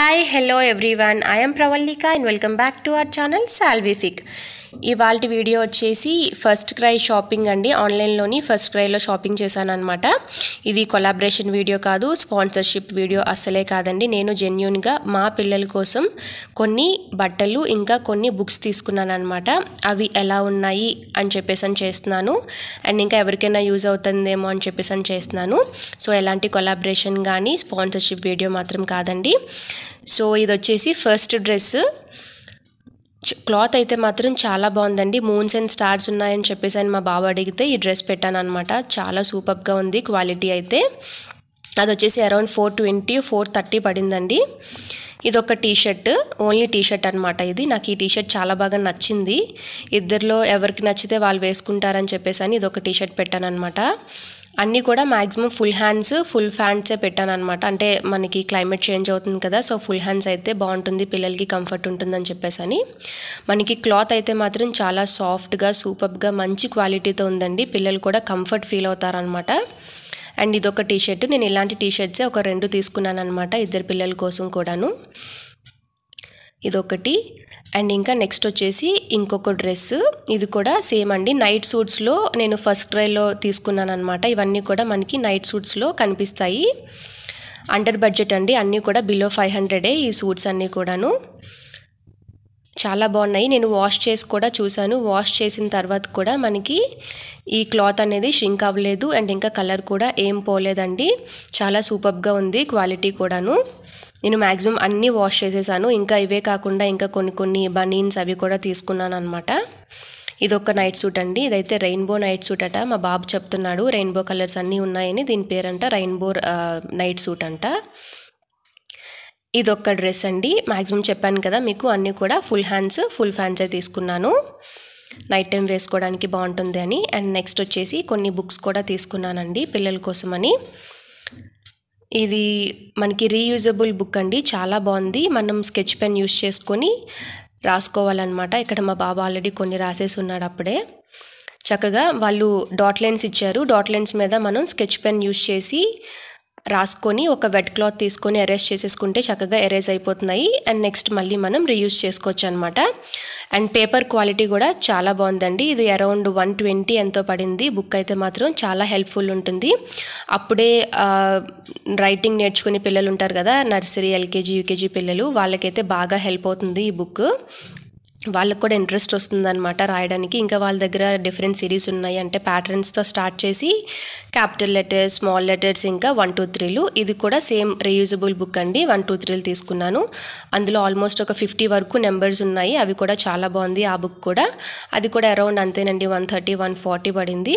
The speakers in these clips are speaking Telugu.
Hi, hello everyone. I am Pravalika and welcome back to our channel Salvific. ఇవాళ వీడియో వచ్చేసి ఫస్ట్ క్రై షాపింగ్ అండి ఆన్లైన్లోని ఫస్ట్ క్రైలో షాపింగ్ చేశాను అనమాట ఇది కొలాబరేషన్ వీడియో కాదు స్పాన్సర్షిప్ వీడియో అస్సలే కాదండి నేను జెన్యున్గా మా పిల్లల కోసం కొన్ని బట్టలు ఇంకా కొన్ని బుక్స్ తీసుకున్నాను అనమాట అవి ఎలా ఉన్నాయి అని చెప్పేసి అని చేస్తున్నాను అండ్ ఇంకా ఎవరికైనా యూజ్ అవుతుందేమో అని చెప్పేసి అని చేస్తున్నాను సో ఎలాంటి కొలాబరేషన్ కానీ స్పాన్సర్షిప్ వీడియో మాత్రం కాదండి సో ఇది వచ్చేసి ఫస్ట్ డ్రెస్ క్లాత్ అయితే మాత్రం చాలా బాగుందండి మూన్స్ అండ్ స్టార్స్ ఉన్నాయని చెప్పేసి అని మా బాబు అడిగితే ఈ డ్రెస్ పెట్టాను అనమాట చాలా సూపర్గా ఉంది క్వాలిటీ అయితే అది వచ్చేసి around four twenty four thirty పడిందండి ఇది ఒక టీషర్ట్ ఓన్లీ టీషర్ట్ అనమాట ఇది నాకు ఈ టీషర్ట్ చాలా బాగా నచ్చింది ఇద్దరిలో ఎవరికి నచ్చితే వాళ్ళు వేసుకుంటారని చెప్పేసి అని ఇది ఒక టీషర్ట్ పెట్టాను అనమాట అన్నీ కూడా మ్యాక్సిమం ఫుల్ హ్యాండ్స్ ఫుల్ ఫ్యాంట్సే పెట్టాను అనమాట అంటే మనకి క్లైమేట్ చేంజ్ అవుతుంది కదా సో ఫుల్ హ్యాండ్స్ అయితే బాగుంటుంది పిల్లలకి కంఫర్ట్ ఉంటుందని చెప్పేసి అని మనకి క్లాత్ అయితే మాత్రం చాలా సాఫ్ట్గా సూపర్గా మంచి క్వాలిటీతో ఉందండి పిల్లలు కూడా కంఫర్ట్ ఫీల్ అవుతారనమాట అండ్ ఇదొక టీషర్ట్ నేను ఇలాంటి టీషర్ట్సే ఒక రెండు తీసుకున్నాను అనమాట ఇద్దరు పిల్లల కోసం కూడాను ఇదొకటి అండ్ ఇంకా నెక్స్ట్ వచ్చేసి ఇంకొక డ్రెస్ ఇది కూడా సేమ్ అండి నైట్ సూట్స్లో నేను ఫస్ట్ ట్రైలో తీసుకున్నాను అనమాట ఇవన్నీ కూడా మనకి నైట్ సూట్స్లో కనిపిస్తాయి అండర్ బడ్జెట్ అండి అన్నీ కూడా బిలో ఫైవ్ హండ్రెడే ఈ సూట్స్ అన్నీ కూడాను చాలా బాగున్నాయి నేను వాష్ చేసి కూడా చూశాను వాష్ చేసిన తర్వాత కూడా మనకి ఈ క్లాత్ అనేది షింక్ అవ్వలేదు అండ్ ఇంకా కలర్ కూడా ఏం పోలేదండి చాలా సూపర్గా ఉంది క్వాలిటీ కూడాను నేను మ్యాక్సిమం అన్నీ వాష్ చేసేసాను ఇంకా ఇవే కాకుండా ఇంకా కొన్ని కొన్ని బనీన్స్ అవి కూడా తీసుకున్నాను అనమాట ఇదొక నైట్ సూట్ అండి ఇదైతే రెయిన్బో నైట్ సూట్ అట మా బాబు చెప్తున్నాడు రెయిన్బో కలర్స్ అన్నీ ఉన్నాయని దీని పేరంట రెయిన్బో నైట్ సూట్ అంట ఇదొక్క డ్రెస్ అండి మ్యాక్సిమం చెప్పాను కదా మీకు అన్నీ కూడా ఫుల్ హ్యాండ్స్ ఫుల్ ఫ్యాన్సే తీసుకున్నాను నైట్ టైం వేసుకోవడానికి బాగుంటుంది అని అండ్ నెక్స్ట్ వచ్చేసి కొన్ని బుక్స్ కూడా తీసుకున్నానండి పిల్లల కోసమని ఇది మనకి రీయూజబుల్ బుక్ అండి చాలా బాగుంది మనం స్కెచ్ పెన్ యూస్ చేసుకొని రాసుకోవాలన్నమాట ఇక్కడ మా బాబా ఆల్రెడీ కొన్ని రాసేసి ఉన్నాడు అప్పుడే చక్కగా వాళ్ళు డాట్ లైన్స్ ఇచ్చారు డాట్ లైన్స్ మీద మనం స్కెచ్ పెన్ యూస్ చేసి రాసుకొని ఒక వెట్ క్లాత్ తీసుకొని ఎరేజ్ చేసేసుకుంటే చక్కగా ఎరేజ్ అయిపోతున్నాయి అండ్ నెక్స్ట్ మళ్ళీ మనం రీయూజ్ చేసుకోవచ్చు అనమాట అండ్ పేపర్ క్వాలిటీ కూడా చాలా బాగుందండి ఇది అరౌండ్ వన్ ట్వంటీ ఎంతో పడింది బుక్ అయితే మాత్రం చాలా హెల్ప్ఫుల్ ఉంటుంది అప్పుడే రైటింగ్ నేర్చుకునే పిల్లలు ఉంటారు కదా నర్సరీ ఎల్కేజీ యూకేజీ పిల్లలు వాళ్ళకైతే బాగా హెల్ప్ అవుతుంది ఈ బుక్ వాళ్ళకు కూడా ఇంట్రెస్ట్ వస్తుందన్నమాట రాయడానికి ఇంకా వాళ్ళ దగ్గర డిఫరెంట్ సిరీస్ ఉన్నాయి అంటే ప్యాటర్న్స్తో స్టార్ట్ చేసి క్యాపిటల్ లెటర్స్ స్మాల్ లెటర్స్ ఇంకా వన్ టూ త్రీలు ఇది కూడా సేమ్ రీయూజబుల్ బుక్ అండి వన్ టూ త్రీలు తీసుకున్నాను అందులో ఆల్మోస్ట్ ఒక ఫిఫ్టీ వరకు నెంబర్స్ ఉన్నాయి అవి కూడా చాలా బాగుంది ఆ బుక్ కూడా అది కూడా అరౌండ్ అంతేనండి వన్ థర్టీ వన్ ఫార్టీ పడింది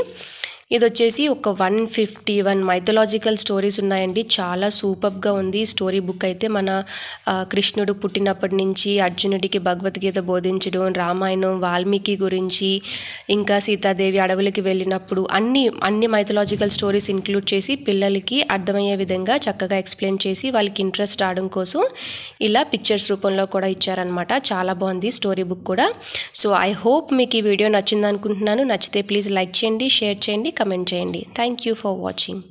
ఇది వచ్చేసి ఒక one fifty one mythological stories ఉన్నాయండి చాలా సూపర్గా ఉంది స్టోరీ బుక్ అయితే మన కృష్ణుడు పుట్టినప్పటి నుంచి అర్జునుడికి భగవద్గీత బోధించడం రామాయణం వాల్మీకి గురించి ఇంకా సీతాదేవి అడవులకి వెళ్ళినప్పుడు అన్ని అన్ని మైథలాజికల్ స్టోరీస్ ఇంక్లూడ్ చేసి పిల్లలకి అర్థమయ్యే విధంగా చక్కగా ఎక్స్ప్లెయిన్ చేసి వాళ్ళకి ఇంట్రెస్ట్ రావడం కోసం ఇలా పిక్చర్స్ రూపంలో కూడా ఇచ్చారనమాట చాలా బాగుంది స్టోరీ బుక్ కూడా సో ఐ హోప్ మీకు ఈ వీడియో నచ్చింది అనుకుంటున్నాను నచ్చితే ప్లీజ్ లైక్ చేయండి షేర్ చేయండి కమెంట్ చేయండి థ్యాంక్ యూ ఫర్ వాచింగ్